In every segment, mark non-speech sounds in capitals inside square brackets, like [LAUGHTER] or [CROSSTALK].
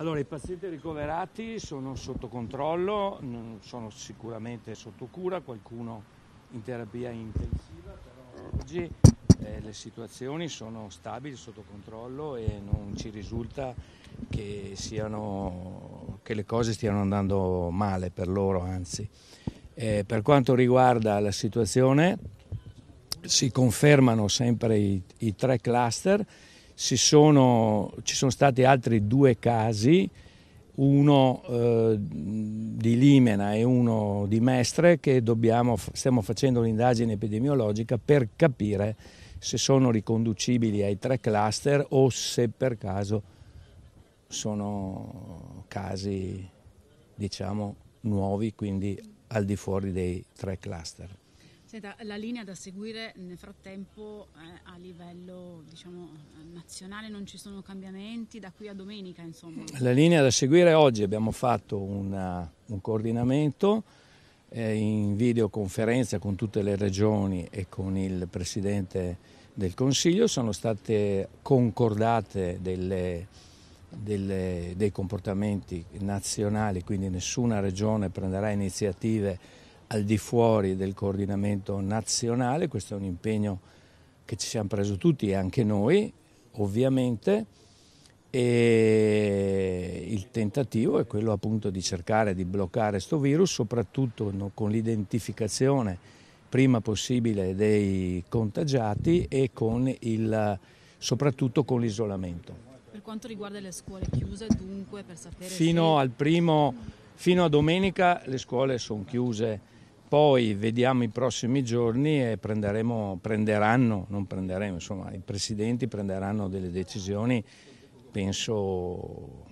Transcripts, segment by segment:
Allora, i pazienti ricoverati sono sotto controllo, sono sicuramente sotto cura, qualcuno in terapia intensiva, però oggi eh, le situazioni sono stabili, sotto controllo e non ci risulta che, siano, che le cose stiano andando male per loro, anzi. Eh, per quanto riguarda la situazione, si confermano sempre i, i tre cluster sono, ci sono stati altri due casi, uno eh, di Limena e uno di Mestre, che dobbiamo, stiamo facendo un'indagine epidemiologica per capire se sono riconducibili ai tre cluster o se per caso sono casi diciamo nuovi, quindi al di fuori dei tre cluster. Senta, la linea da seguire nel frattempo eh, a livello diciamo, nazionale non ci sono cambiamenti da qui a domenica? Insomma. La linea da seguire oggi abbiamo fatto una, un coordinamento eh, in videoconferenza con tutte le regioni e con il Presidente del Consiglio, sono state concordate delle, delle, dei comportamenti nazionali, quindi nessuna regione prenderà iniziative al di fuori del coordinamento nazionale, questo è un impegno che ci siamo presi tutti e anche noi, ovviamente, e il tentativo è quello appunto di cercare di bloccare questo virus, soprattutto con l'identificazione prima possibile dei contagiati e con il, soprattutto con l'isolamento. Per quanto riguarda le scuole chiuse, dunque, per sapere... Fino, se... primo, fino a domenica le scuole sono chiuse poi vediamo i prossimi giorni e prenderemo, prenderanno, non prenderemo, insomma, i presidenti prenderanno delle decisioni, penso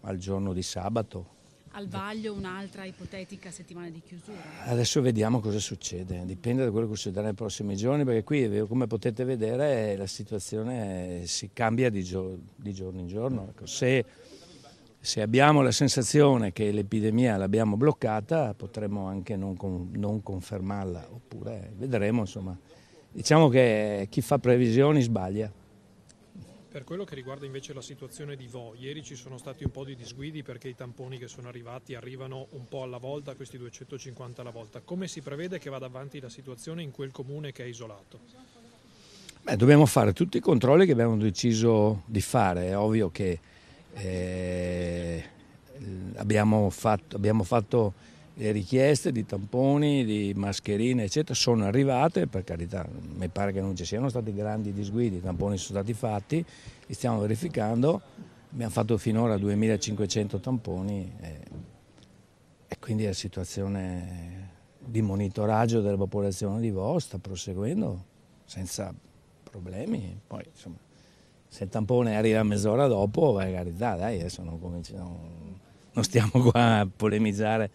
al giorno di sabato. Al vaglio un'altra ipotetica settimana di chiusura? Adesso vediamo cosa succede, dipende da quello che succederà nei prossimi giorni, perché qui, eh, come potete vedere, la situazione si cambia di, giorno in giorno. Ecco, se se abbiamo la sensazione che l'epidemia l'abbiamo bloccata potremmo anche non, con, non, confermarla oppure vedremo insomma diciamo che chi fa previsioni sbaglia per quello che riguarda invece la situazione di Vo, ieri ci sono stati un po' di disguidi perché i tamponi che sono arrivati arrivano un po' alla volta, questi 250 alla volta. Come si prevede che vada avanti la situazione in quel comune che è isolato? Beh, dobbiamo fare tutti i controlli che abbiamo deciso di fare. È ovvio che eh, abbiamo, fatto, abbiamo fatto le richieste di tamponi, di mascherine, eccetera, sono arrivate, per carità, mi pare che non ci siano stati grandi disguidi, i tamponi sono stati fatti, li stiamo verificando, abbiamo fatto finora 2500 tamponi e, eh, e quindi la situazione di monitoraggio della popolazione di Vo sta proseguendo senza problemi. Poi, insomma, se il tampone arriva mezz'ora dopo, per carità, dai, adesso non, non, non stiamo [LAUGHS] qua a polemizzare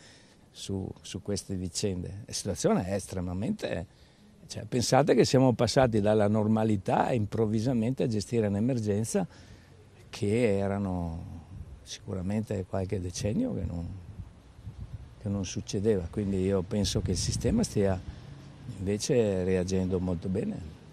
su, su, queste vicende. La situazione è estremamente... Cioè, pensate che siamo passati dalla normalità improvvisamente a gestire un'emergenza che erano sicuramente qualche decennio che non, che non succedeva. Quindi io penso che il sistema stia invece reagendo molto bene.